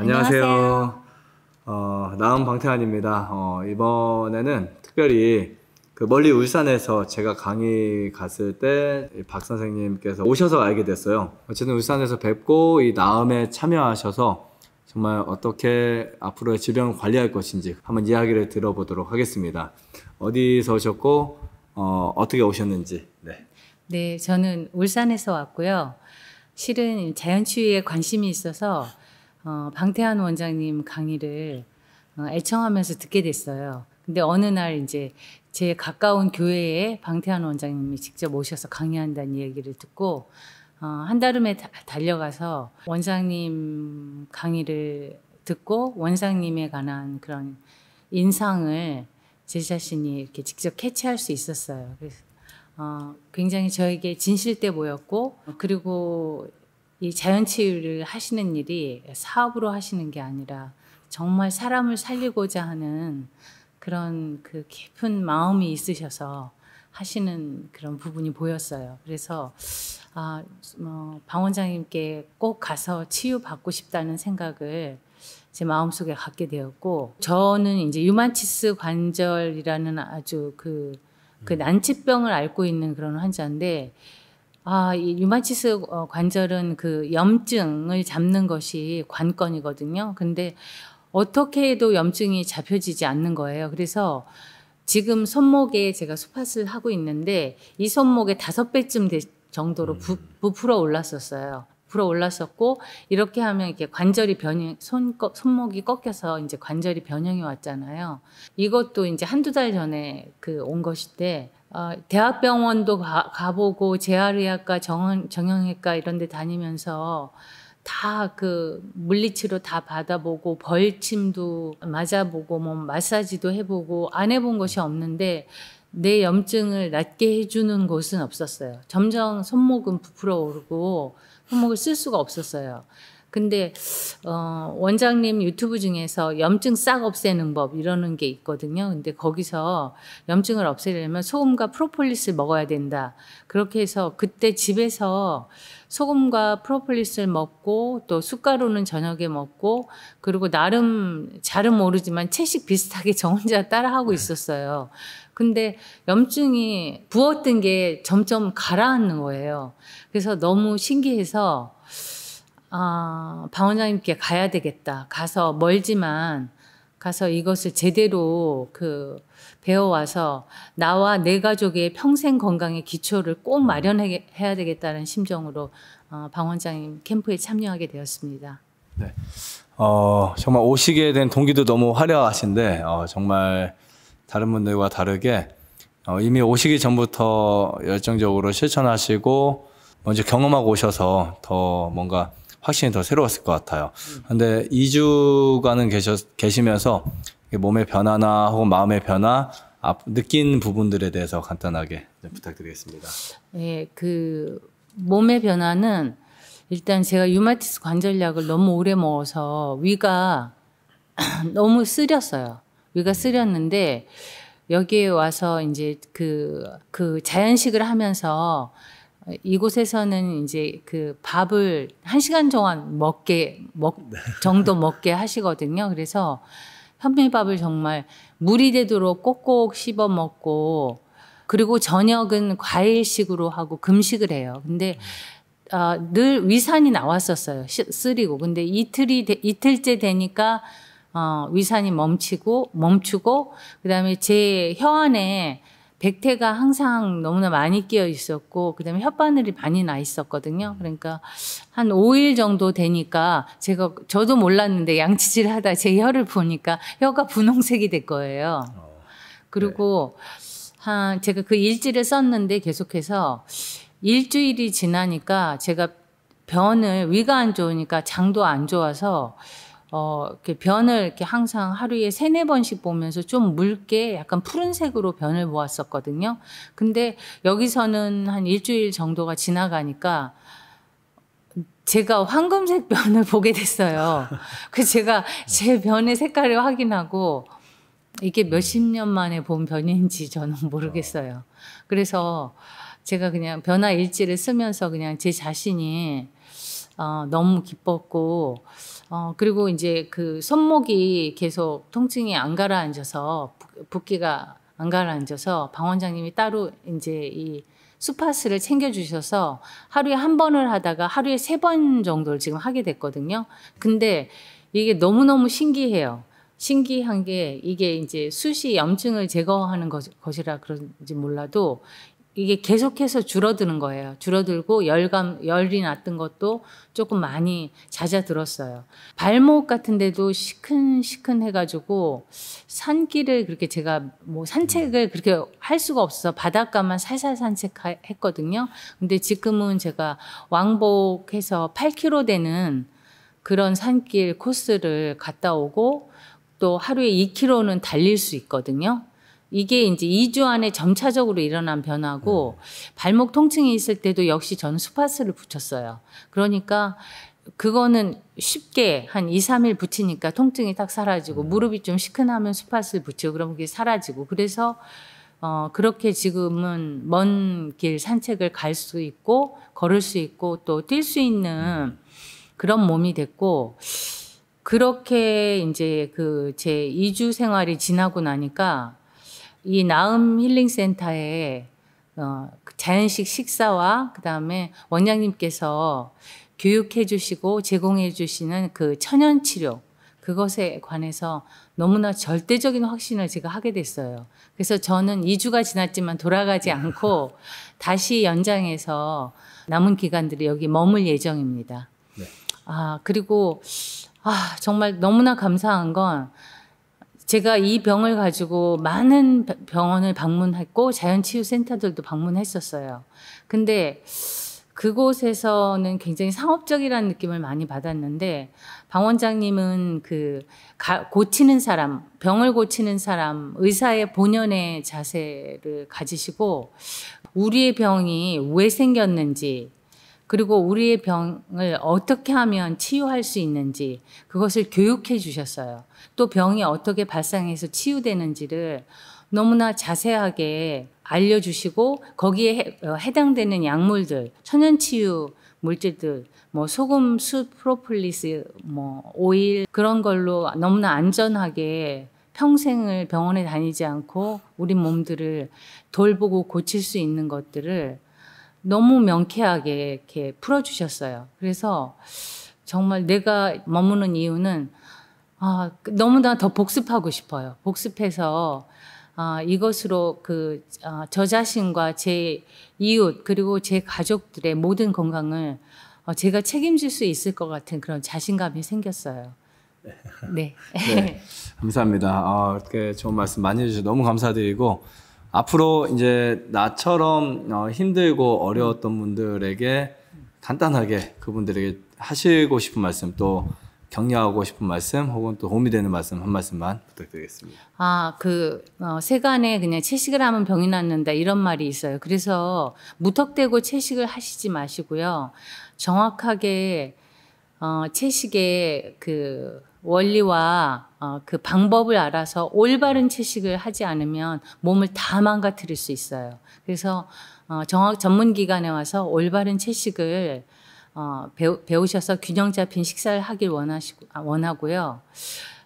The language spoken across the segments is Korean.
안녕하세요. 안녕하세요. 어, 나은 방태환입니다. 어, 이번에는 특별히 그 멀리 울산에서 제가 강의 갔을 때 박 선생님께서 오셔서 알게 됐어요. 어쨌든 울산에서 뵙고 이 나음에 참여하셔서 정말 어떻게 앞으로의 질병을 관리할 것인지 한번 이야기를 들어보도록 하겠습니다. 어디서 오셨고 어, 어떻게 오셨는지. 네. 네, 저는 울산에서 왔고요. 실은 자연치유에 관심이 있어서 어, 방태환 원장님 강의를 어, 애청하면서 듣게 됐어요. 근데 어느 날 이제 제 가까운 교회에 방태한 원장님이 직접 오셔서 강의한다는 얘기를 듣고 어, 한달음에 달려가서 원장님 강의를 듣고 원장님에 관한 그런 인상을 제 자신이 이렇게 직접 캐치할 수 있었어요. 그래서 어, 굉장히 저에게 진실돼 보였고 그리고 이 자연치유를 하시는 일이 사업으로 하시는 게 아니라 정말 사람을 살리고자 하는 그런 그 깊은 마음이 있으셔서 하시는 그런 부분이 보였어요. 그래서 아, 어, 방 원장님께 꼭 가서 치유 받고 싶다는 생각을 제 마음속에 갖게 되었고 저는 이제 유만치스 관절이라는 아주 그그 그, 그 음. 난치병을 앓고 있는 그런 환자인데 아, 이 류마티스 어, 관절은 그 염증을 잡는 것이 관건이거든요. 근데 어떻게 해도 염증이 잡혀지지 않는 거예요. 그래서 지금 손목에 제가 수팟을 하고 있는데 이 손목에 다섯 배쯤 될 정도로 음. 부, 부풀어 올랐었어요. 불어 올랐었고 이렇게 하면 이렇게 관절이 변형 손 손목이 꺾여서 이제 관절이 변형이 왔잖아요. 이것도 이제 한두 달 전에 그 온 것인데 어, 대학병원도 가, 보고 재활의학과 정원, 정형외과 이런 데 다니면서 다 그 물리치료 다 받아보고 벌침도 맞아보고 뭐 마사지도 해보고 안 해 본 것이 없는데 내 염증을 낫게 해주는 곳은 없었어요. 점점 손목은 부풀어 오르고 손목을 쓸 수가 없었어요. 근데 어 원장님 유튜브 중에서 염증 싹 없애는 법 이러는 게 있거든요. 근데 거기서 염증을 없애려면 소금과 프로폴리스를 먹어야 된다. 그렇게 해서 그때 집에서 소금과 프로폴리스를 먹고 또숟가루는 저녁에 먹고 그리고 나름 잘은 모르지만 채식 비슷하게 저 혼자 따라하고 네. 있었어요. 근데 염증이 부었던 게 점점 가라앉는 거예요. 그래서 너무 신기해서 아, 방 원장님께 가야 되겠다. 가서 멀지만 가서 이것을 제대로 그 배워와서 나와 내 가족의 평생 건강의 기초를 꼭 마련해야 되겠다는 심정으로 어, 방 원장님 캠프에 참여하게 되었습니다. 네. 어, 정말 오시게 된 동기도 너무 화려하신데 어, 정말 다른 분들과 다르게 어, 이미 오시기 전부터 열정적으로 실천하시고 먼저 경험하고 오셔서 더 뭔가 확신이 더 새로웠을 것 같아요. 근데 2주간은 계셔, 계시면서 몸의 변화나 혹은 마음의 변화, 느낀 부분들에 대해서 간단하게 부탁드리겠습니다. 네, 그 몸의 변화는 일단 제가 유마티스 관절약을 너무 오래 먹어서 위가 너무 쓰렸어요. 위가 쓰렸는데 여기에 와서 이제 그, 그 자연식을 하면서 이곳에서는 이제 그 밥을 한 시간 동안 먹게 먹 정도 먹게 하시거든요. 그래서 현미밥을 정말 물이 되도록 꼭꼭 씹어 먹고 그리고 저녁은 과일식으로 하고 금식을 해요. 근데 어, 늘 위산이 나왔었어요. 쓰리고 근데 이틀이 되, 이틀째 되니까 어, 위산이 멈추고 멈추고 그다음에 제 혀 안에 백태가 항상 너무나 많이 끼어 있었고 그다음에 혓바늘이 많이 나 있었거든요. 음. 그러니까 한 5일 정도 되니까 제가 저도 몰랐는데 양치질 하다 제 혀를 보니까 혀가 분홍색이 될 거예요. 어. 그리고 네. 한 제가 그 일지를 썼는데 계속해서 일주일이 지나니까 제가 변을 위가 안 좋으니까 장도 안 좋아서 어, 이렇게 변을 이렇게 항상 하루에 세네 번씩 보면서 좀 묽게 약간 푸른색으로 변을 보았었거든요. 근데 여기서는 한 일주일 정도가 지나가니까 제가 황금색 변을 보게 됐어요. 그 제가 제 변의 색깔을 확인하고 이게 몇십 년 만에 본 변인지 저는 모르겠어요. 그래서 제가 그냥 변화 일지를 쓰면서 그냥 제 자신이 어, 너무 기뻤고 어, 그리고 이제 그 손목이 계속 통증이 안 가라앉아서 붓기가 안 가라앉아서 방 원장님이 따로 이제 이 수파스를 챙겨주셔서 하루에 한 번을 하다가 하루에 세 번 정도를 지금 하게 됐거든요. 근데 이게 너무너무 신기해요. 신기한 게 이게 이제 수시 염증을 제거하는 것, 것이라 그런지 몰라도 이게 계속해서 줄어드는 거예요. 줄어들고 열감, 열이 났던 것도 조금 많이 잦아들었어요. 발목 같은 데도 시큰시큰 해가지고 산길을 그렇게 제가 뭐 산책을 그렇게 할 수가 없어서 바닷가만 살살 산책했거든요. 근데 지금은 제가 왕복해서 8km 되는 그런 산길 코스를 갔다 오고 또 하루에 2km는 달릴 수 있거든요. 이게 이제 2주 안에 점차적으로 일어난 변화고 음. 발목 통증이 있을 때도 역시 저는 스파스를 붙였어요. 그러니까 그거는 쉽게 한 2, 3일 붙이니까 통증이 딱 사라지고 음. 무릎이 좀 시큰하면 스파스를 붙이고 그러면 그게 사라지고 그래서 어, 그렇게 지금은 먼 길 산책을 갈 수 있고 걸을 수 있고 또 뛸 수 있는 그런 몸이 됐고 그렇게 이제 그 제 2주 생활이 지나고 나니까 이 나음 힐링 센터에 어, 그 자연식 식사와 그 다음에 원장님께서 교육해 주시고 제공해 주시는 그 천연 치료 그것에 관해서 너무나 절대적인 확신을 제가 하게 됐어요. 그래서 저는 2주가 지났지만 돌아가지 않고 다시 연장해서 남은 기간들이 여기 머물 예정입니다. 네. 아, 그리고 아, 정말 너무나 감사한 건 제가 이 병을 가지고 많은 병원을 방문했고 자연치유센터들도 방문했었어요. 근데 그곳에서는 굉장히 상업적이라는 느낌을 많이 받았는데 방 원장님은 그 고치는 사람, 병을 고치는 사람, 의사의 본연의 자세를 가지시고 우리의 병이 왜 생겼는지 그리고 우리의 병을 어떻게 하면 치유할 수 있는지 그것을 교육해 주셨어요. 또 병이 어떻게 발생해서 치유되는지를 너무나 자세하게 알려주시고 거기에 어, 해당되는 약물들, 천연치유 물질들, 뭐 소금, 숯, 프로폴리스, 뭐 오일 그런 걸로 너무나 안전하게 평생을 병원에 다니지 않고 우리 몸들을 돌보고 고칠 수 있는 것들을 너무 명쾌하게 이렇게 풀어주셨어요. 그래서 정말 내가 머무는 이유는 아, 너무나 더 복습하고 싶어요. 복습해서 아, 이것으로 그, 아, 저 자신과 제 이웃, 그리고 제 가족들의 모든 건강을 어, 제가 책임질 수 있을 것 같은 그런 자신감이 생겼어요. 네. 네. 감사합니다. 아, 이렇게 좋은 말씀 많이 해주셔서 너무 감사드리고, 앞으로 이제 나처럼 어, 힘들고 어려웠던 분들에게 간단하게 그분들에게 하시고 싶은 말씀 또 격려하고 싶은 말씀 혹은 또 도움이 되는 말씀 한 말씀만 부탁드리겠습니다. 아, 그 어, 세간에 그냥 채식을 하면 병이 낫는다 이런 말이 있어요. 그래서 무턱대고 채식을 하시지 마시고요. 정확하게 어, 채식의 그 원리와 어, 그 방법을 알아서 올바른 채식을 하지 않으면 몸을 다 망가뜨릴 수 있어요. 그래서 어, 정확 전문 기관에 와서 올바른 채식을 어, 배우, 배우셔서 균형 잡힌 식사를 하길 원하시고 아, 원하고요.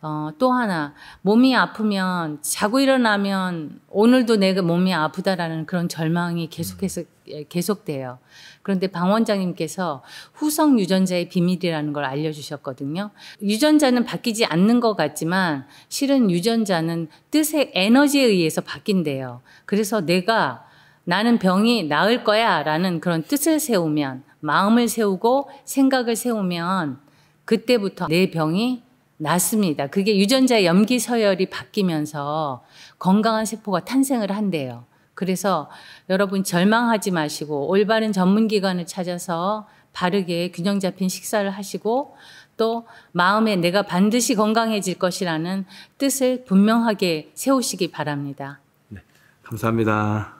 어, 또 하나 몸이 아프면 자고 일어나면 오늘도 내가 몸이 아프다라는 그런 절망이 계속해서 음. 예, 계속돼요. 그런데 방 원장님께서 후성 유전자의 비밀이라는 걸 알려주셨거든요. 유전자는 바뀌지 않는 것 같지만 실은 유전자는 뜻의 에너지에 의해서 바뀐대요. 그래서 내가 나는 병이 나을 거야 라는 그런 뜻을 세우면 마음을 세우고 생각을 세우면 그때부터 내 병이 났습니다. 그게 유전자 염기 서열이 바뀌면서 건강한 세포가 탄생을 한대요. 그래서 여러분 절망하지 마시고 올바른 전문기관을 찾아서 바르게 균형 잡힌 식사를 하시고 또 마음에 내가 반드시 건강해질 것이라는 뜻을 분명하게 세우시기 바랍니다. 네, 감사합니다.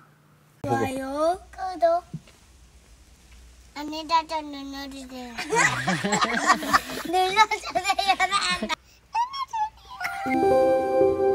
좋아요, 구독. i need to do that. I'm that.